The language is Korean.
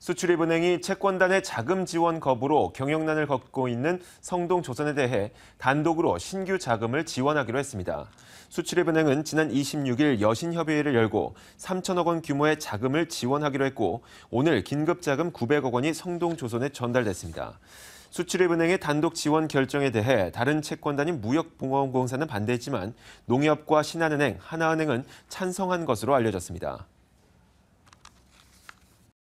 수출입은행이 채권단의 자금 지원 거부로 경영난을 겪고 있는 성동 조선에 대해 단독으로 신규 자금을 지원하기로 했습니다. 수출입은행은 지난 26일 여신협의회를 열고 3천억 원 규모의 자금을 지원하기로 했고 오늘 긴급자금 900억 원이 성동 조선에 전달됐습니다. 수출입은행의 단독 지원 결정에 대해 다른 채권단인 무역보험공사는 반대했지만 농협과 신한은행, 하나은행은 찬성한 것으로 알려졌습니다.